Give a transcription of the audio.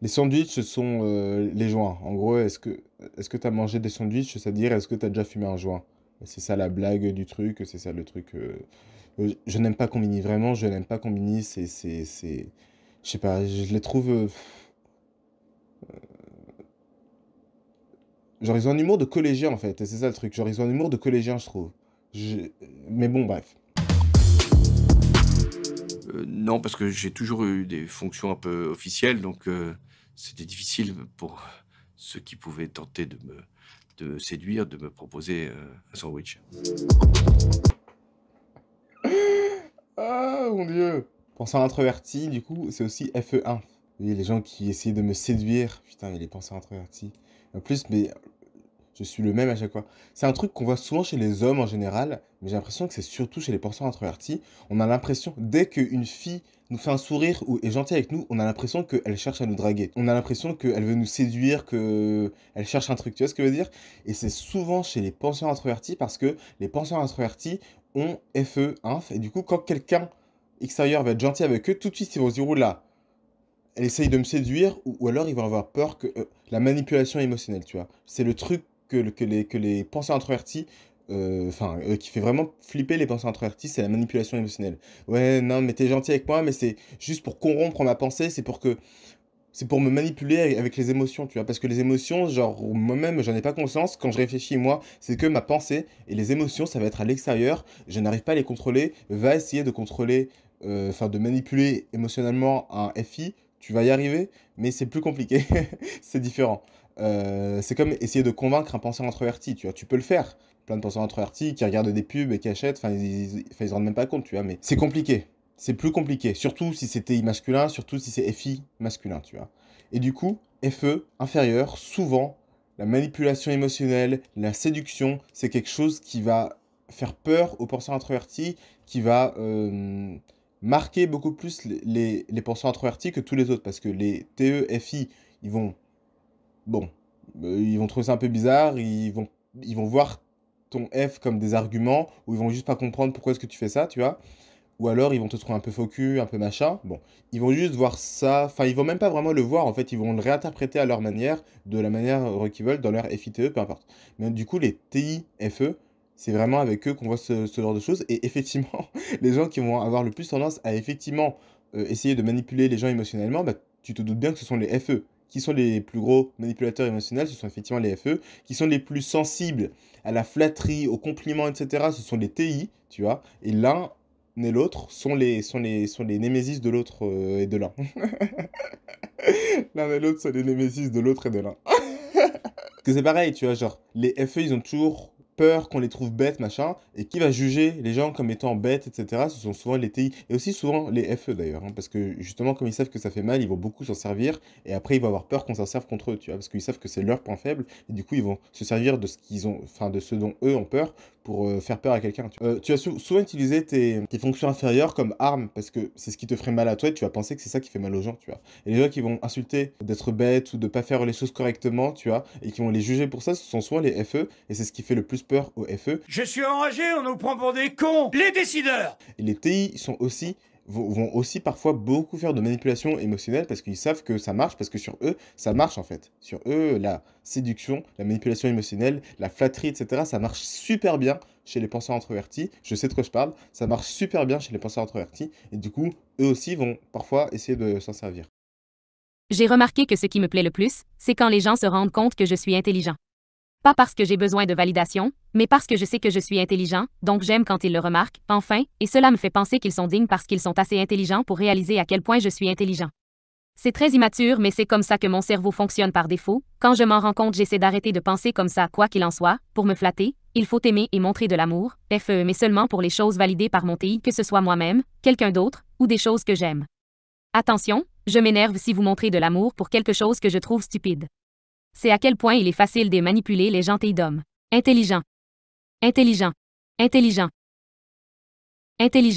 Les sandwichs, ce sont euh, les joints. En gros, est-ce que est-ce que tu as mangé des sandwichs C'est-à-dire, est-ce que tu as déjà fumé un joint C'est ça la blague du truc, c'est ça le truc. Euh, euh, je n'aime pas Combini, vraiment, je n'aime pas Combini. C'est. Je sais pas, je les trouve. Genre, ils ont un humour de collégien en fait, c'est ça le truc. Genre, ils ont un humour de collégien, je trouve. Mais bon, bref. non, parce que j'ai toujours eu des fonctions un peu officielles, donc c'était difficile pour ceux qui pouvaient tenter de me, séduire, de me proposer euh, un sandwich. Ah mon dieu Pensant introverti, du coup, c'est aussi FE1. les gens qui essayaient de me séduire. Putain, mais les penseurs introvertis. En plus, mais je suis le même à chaque fois. C'est un truc qu'on voit souvent chez les hommes en général, mais j'ai l'impression que c'est surtout chez les personnes introverties. On a l'impression, dès qu'une fille nous fait un sourire ou est gentille avec nous, on a l'impression qu'elle cherche à nous draguer. On a l'impression qu'elle veut nous séduire, qu'elle cherche un truc, tu vois ce que je veux dire Et c'est souvent chez les penseurs introvertis parce que les penseurs introvertis ont FE, inf, e. et du coup, quand quelqu'un extérieur va être gentil avec eux, tout de suite ils vont se dire, là, elle essaye de me séduire, ou, alors ils vont avoir peur que euh, la manipulation émotionnelle, tu vois. C'est le truc que, les, que les pensées introverties euh, enfin, euh, qui fait vraiment flipper les pensées introverties, c'est la manipulation émotionnelle. Ouais, non, mais t'es gentil avec moi, mais c'est juste pour corrompre ma pensée, c'est pour que. C'est pour me manipuler avec les émotions, tu vois. Parce que les émotions, genre, moi-même, j'en ai pas conscience. Quand je réfléchis, moi, c'est que ma pensée et les émotions, ça va être à l'extérieur. Je n'arrive pas à les contrôler. Va essayer de contrôler, euh, enfin, de manipuler émotionnellement un FI tu vas y arriver, mais c'est plus compliqué, c'est différent. Euh, c'est comme essayer de convaincre un penseur introverti, tu vois, tu peux le faire. Plein de penseurs introvertis qui regardent des pubs et qui achètent, enfin ils, ils, se rendent même pas compte, tu vois, mais c'est compliqué. C'est plus compliqué, surtout si c'est TI masculin, surtout si c'est FI masculin, tu vois. Et du coup, FE inférieur, souvent, la manipulation émotionnelle, la séduction, c'est quelque chose qui va faire peur aux penseurs introverti, qui va... Euh, marquer beaucoup plus les, les, les introvertis que tous les autres, parce que les TEFI, ils vont... Bon, euh, ils vont trouver ça un peu bizarre, ils vont, ils vont voir ton F comme des arguments, ou ils vont juste pas comprendre pourquoi est-ce que tu fais ça, tu vois. Ou alors ils vont te trouver un peu faux un peu machin. Bon, ils vont juste voir ça, enfin ils vont même pas vraiment le voir, en fait ils vont le réinterpréter à leur manière, de la manière qu'ils veulent, dans leur FITE, peu importe. Mais du coup les TIFE, c'est vraiment avec eux qu'on voit ce, genre de choses. Et effectivement, les gens qui vont avoir le plus tendance à effectivement euh, essayer de manipuler les gens émotionnellement, bah, tu te doutes bien que ce sont les FE. Qui sont les plus gros manipulateurs émotionnels Ce sont effectivement les FE. Qui sont les plus sensibles à la flatterie, aux compliments, etc. Ce sont les TI, tu vois. Et l'un et l'autre sont les, sont, les, sont les némésis de l'autre euh, et de l'un. l'un et l'autre sont les némésis de l'autre et de l'un. Parce que c'est pareil, tu vois, genre, les FE, ils ont toujours peur qu'on les trouve bêtes, machin, et qui va juger les gens comme étant bêtes, etc. Ce sont souvent les TI, et aussi souvent les FE d'ailleurs, hein, parce que justement, comme ils savent que ça fait mal, ils vont beaucoup s'en servir, et après ils vont avoir peur qu'on s'en serve contre eux, tu vois, parce qu'ils savent que c'est leur point faible, et du coup ils vont se servir de ce qu'ils ont, enfin de ce dont eux ont peur pour euh, faire peur à quelqu'un. Tu, euh, tu as souvent utilisé tes, fonctions inférieures comme arme parce que c'est ce qui te ferait mal à toi et tu vas penser que c'est ça qui fait mal aux gens, tu vois. Et les gens qui vont insulter d'être bêtes ou de pas faire les choses correctement, tu vois, et qui vont les juger pour ça, ce sont souvent les FE et c'est ce qui fait le plus peur aux FE. Je suis enragé, on nous prend pour des cons, les décideurs. Et les TI sont aussi vont aussi parfois beaucoup faire de manipulation émotionnelle parce qu'ils savent que ça marche, parce que sur eux, ça marche en fait. Sur eux, la séduction, la manipulation émotionnelle, la flatterie, etc., ça marche super bien chez les penseurs introvertis. Je sais de quoi je parle, ça marche super bien chez les penseurs introvertis, et du coup, eux aussi vont parfois essayer de s'en servir. J'ai remarqué que ce qui me plaît le plus, c'est quand les gens se rendent compte que je suis intelligent. Pas parce que j'ai besoin de validation, mais parce que je sais que je suis intelligent, donc j'aime quand ils le remarquent, enfin, et cela me fait penser qu'ils sont dignes parce qu'ils sont assez intelligents pour réaliser à quel point je suis intelligent. C'est très immature, mais c'est comme ça que mon cerveau fonctionne par défaut. Quand je m'en rends compte, j'essaie d'arrêter de penser comme ça, quoi qu'il en soit, pour me flatter. Il faut aimer et montrer de l'amour, FE, mais seulement pour les choses validées par mon TI, que ce soit moi-même, quelqu'un d'autre, ou des choses que j'aime. Attention, je m'énerve si vous montrez de l'amour pour quelque chose que je trouve stupide c'est à quel point il est facile de manipuler les gentils d'hommes. Intelligent. Intelligent. Intelligent. Intelligent.